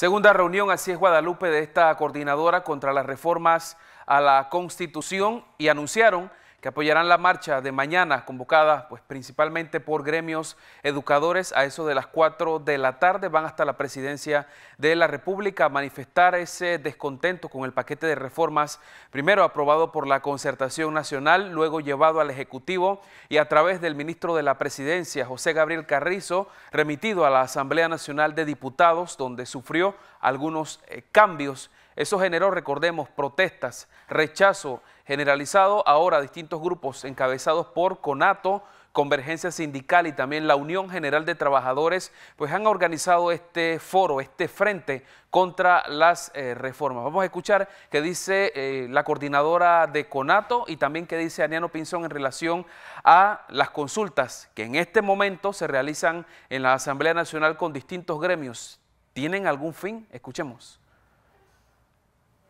Segunda reunión, así es Guadalupe, de esta coordinadora contra las reformas a la Constitución y anunciaron que apoyarán la marcha de mañana convocada pues, principalmente por gremios educadores. A eso de las 4 de la tarde van hasta la presidencia de la República a manifestar ese descontento con el paquete de reformas, primero aprobado por la Concertación Nacional, luego llevado al Ejecutivo y a través del ministro de la Presidencia, José Gabriel Carrizo, remitido a la Asamblea Nacional de Diputados, donde sufrió algunos eh, cambios. Eso generó, recordemos, protestas, rechazo generalizado ahora distintos grupos encabezados por CONATO, Convergencia Sindical y también la Unión General de Trabajadores, pues han organizado este foro, este frente contra las eh, reformas. Vamos a escuchar qué dice eh, la coordinadora de CONATO y también qué dice Aniano Pinzón en relación a las consultas que en este momento se realizan en la Asamblea Nacional con distintos gremios. ¿Tienen algún fin? Escuchemos.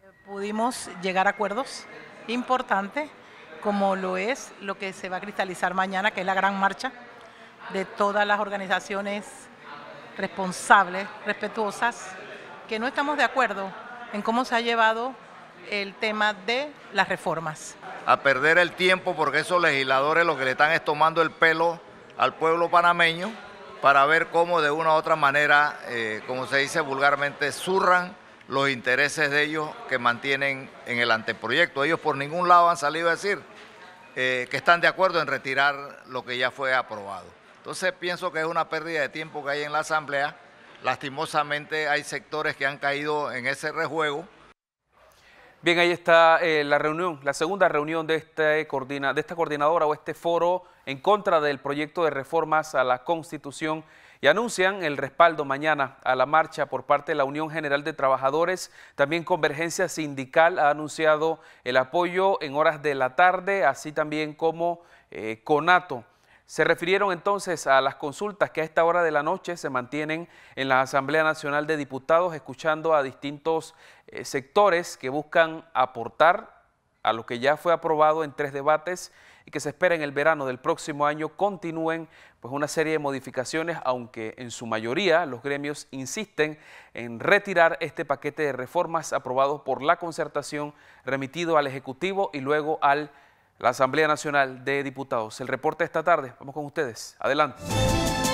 Eh, ¿Pudimos llegar a acuerdos? importante, como lo es lo que se va a cristalizar mañana, que es la gran marcha de todas las organizaciones responsables, respetuosas, que no estamos de acuerdo en cómo se ha llevado el tema de las reformas. A perder el tiempo porque esos legisladores lo que le están es tomando el pelo al pueblo panameño para ver cómo de una u otra manera, eh, como se dice vulgarmente, zurran los intereses de ellos que mantienen en el anteproyecto. Ellos por ningún lado han salido a decir eh, que están de acuerdo en retirar lo que ya fue aprobado. Entonces pienso que es una pérdida de tiempo que hay en la Asamblea. Lastimosamente hay sectores que han caído en ese rejuego. Bien, ahí está eh, la reunión, la segunda reunión este de, esta coordinadora o este foro en contra del proyecto de reformas a la Constitución y anuncian el respaldo mañana a la marcha por parte de la Unión General de Trabajadores. También Convergencia Sindical ha anunciado el apoyo en horas de la tarde, así también como eh, CONATO. Se refirieron entonces a las consultas que a esta hora de la noche se mantienen en la Asamblea Nacional de Diputados, escuchando a distintos eh, sectores que buscan aportar a lo que ya fue aprobado en tres debates y que se espera en el verano del próximo año continúen pues una serie de modificaciones, aunque en su mayoría los gremios insisten en retirar este paquete de reformas aprobado por la concertación remitido al Ejecutivo y luego al la Asamblea Nacional de Diputados. El reporte esta tarde, vamos con ustedes. Adelante.